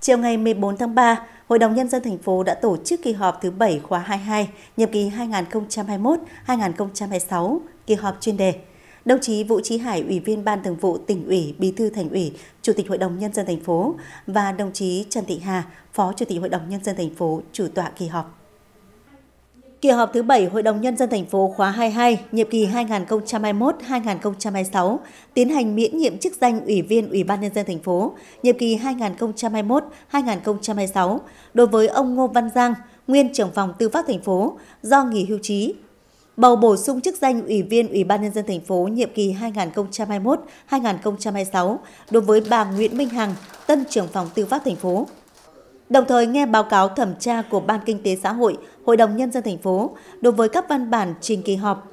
Chiều ngày 14 tháng 3, Hội đồng Nhân dân thành phố đã tổ chức kỳ họp thứ 7 khóa 22, nhiệm kỳ 2021-2026, kỳ họp chuyên đề. Đồng chí Vũ Trí Hải, Ủy viên Ban Thường vụ Tỉnh ủy, Bí thư Thành ủy, Chủ tịch Hội đồng Nhân dân thành phố và đồng chí Trần Thị Hà, Phó Chủ tịch Hội đồng Nhân dân thành phố chủ tọa kỳ họp. Kỳ họp thứ 7 Hội đồng Nhân dân thành phố khóa 22, nhiệm kỳ 2021-2026, tiến hành miễn nhiệm chức danh Ủy viên Ủy ban Nhân dân thành phố, nhiệm kỳ 2021-2026, đối với ông Ngô Văn Giang, nguyên trưởng phòng tư pháp thành phố, do nghỉ hưu trí. Bầu bổ sung chức danh Ủy viên Ủy ban Nhân dân thành phố nhiệm kỳ 2021-2026 đối với bà Nguyễn Minh Hằng, tân trưởng phòng tư pháp thành phố. Đồng thời nghe báo cáo thẩm tra của Ban Kinh tế Xã hội, Hội đồng Nhân dân thành phố đối với các văn bản trình kỳ họp.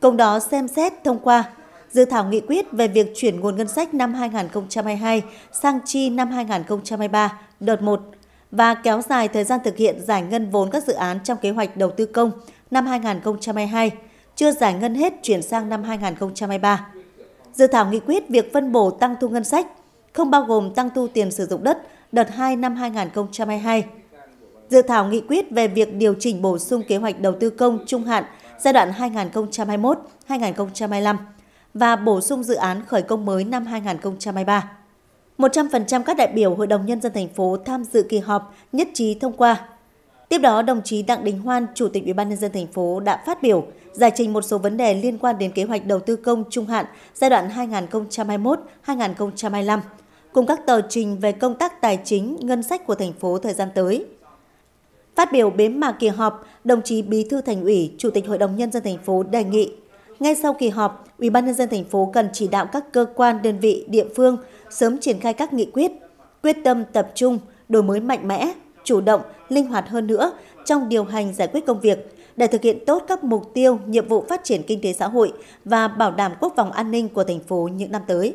Cùng đó xem xét thông qua dự thảo nghị quyết về việc chuyển nguồn ngân sách năm 2022 sang chi năm 2023 đợt 1 và kéo dài thời gian thực hiện giải ngân vốn các dự án trong kế hoạch đầu tư công năm 2022, chưa giải ngân hết chuyển sang năm 2023. Dự thảo nghị quyết việc phân bổ tăng thu ngân sách không bao gồm tăng thu tiền sử dụng đất đợt 2 năm 2022. Dự thảo nghị quyết về việc điều chỉnh bổ sung kế hoạch đầu tư công trung hạn giai đoạn 2021-2025 và bổ sung dự án khởi công mới năm 2023. 100% các đại biểu Hội đồng Nhân dân thành phố tham dự kỳ họp nhất trí thông qua. Tiếp đó, đồng chí Đặng Đình Hoan, Chủ tịch Ủy ban nhân dân thành phố đã phát biểu, giải trình một số vấn đề liên quan đến kế hoạch đầu tư công trung hạn giai đoạn 2021-2025 cùng các tờ trình về công tác tài chính, ngân sách của thành phố thời gian tới. Phát biểu bế mạc kỳ họp, đồng chí Bí thư Thành ủy, Chủ tịch Hội đồng nhân dân thành phố đề nghị ngay sau kỳ họp, Ủy ban nhân dân thành phố cần chỉ đạo các cơ quan, đơn vị, địa phương sớm triển khai các nghị quyết, quyết tâm tập trung, đổi mới mạnh mẽ, chủ động, linh hoạt hơn nữa trong điều hành giải quyết công việc để thực hiện tốt các mục tiêu, nhiệm vụ phát triển kinh tế xã hội và bảo đảm quốc phòng an ninh của thành phố những năm tới.